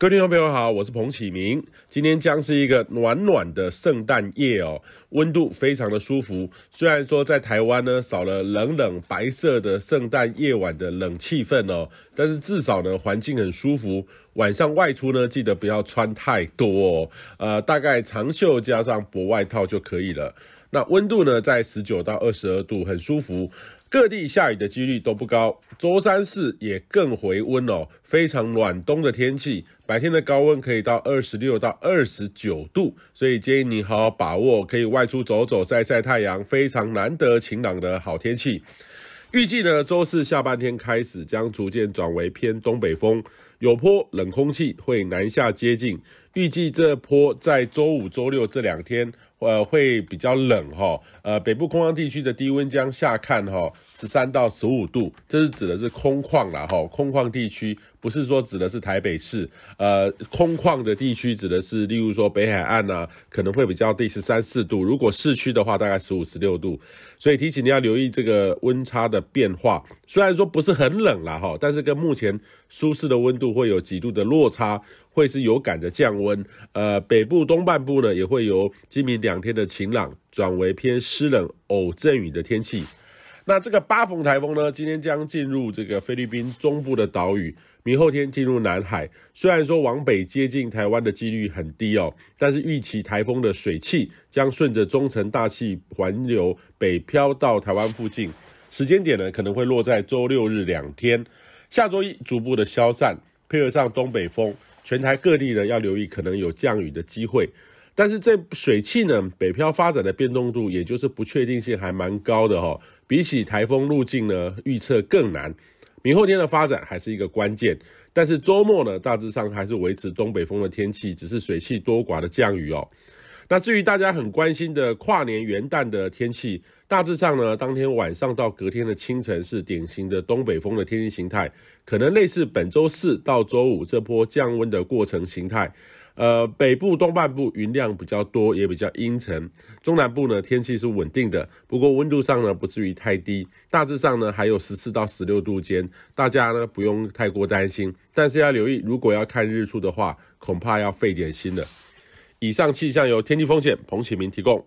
各位听众朋友好，我是彭启明，今天将是一个暖暖的圣诞夜哦，温度非常的舒服。虽然说在台湾呢少了冷冷白色的圣诞夜晚的冷气氛哦，但是至少呢环境很舒服。晚上外出呢记得不要穿太多哦，呃，大概长袖加上薄外套就可以了。那温度呢在十九到二十二度，很舒服。各地下雨的几率都不高，周三市也更回温哦，非常暖冬的天气，白天的高温可以到二十六到二十九度，所以建议你好好把握，可以外出走走晒晒太阳，非常难得晴朗的好天气。预计呢，周四下半天开始将逐渐转为偏东北风，有波冷空气会南下接近，预计这波在周五、周六这两天。呃，会比较冷哈。呃，北部空旷地区的低温将下看哈，十三到十五度，这是指的是空旷啦哈，空旷地区。不是说指的是台北市，呃，空旷的地区指的是例如说北海岸呐，可能会比较低，十三四度；如果市区的话，大概十五十六度。所以提醒你要留意这个温差的变化。虽然说不是很冷了哈，但是跟目前舒适的温度会有几度的落差，会是有感的降温。呃，北部东半部呢，也会由今明两天的晴朗转为偏湿冷、偶阵雨的天气。那这个八逢台风呢，今天将进入这个菲律宾中部的岛屿，明后天进入南海。虽然说往北接近台湾的几率很低哦，但是预期台风的水汽将顺着中层大气环流北漂到台湾附近。时间点呢，可能会落在周六日两天，下周一逐步的消散，配合上东北风，全台各地呢要留意可能有降雨的机会。但是这水汽呢，北漂发展的变动度，也就是不确定性还蛮高的哈。比起台风路径呢，预测更难。明后天的发展还是一个关键。但是周末呢，大致上还是维持东北风的天气，只是水汽多寡的降雨哦。那至于大家很关心的跨年元旦的天气，大致上呢，当天晚上到隔天的清晨是典型的东北风的天气形态，可能类似本周四到周五这波降温的过程形态。呃，北部东半部云量比较多，也比较阴沉。中南部呢，天气是稳定的，不过温度上呢，不至于太低。大致上呢，还有十四到十六度间，大家呢不用太过担心。但是要留意，如果要看日出的话，恐怕要费点心了。以上气象由天气风险彭启明提供。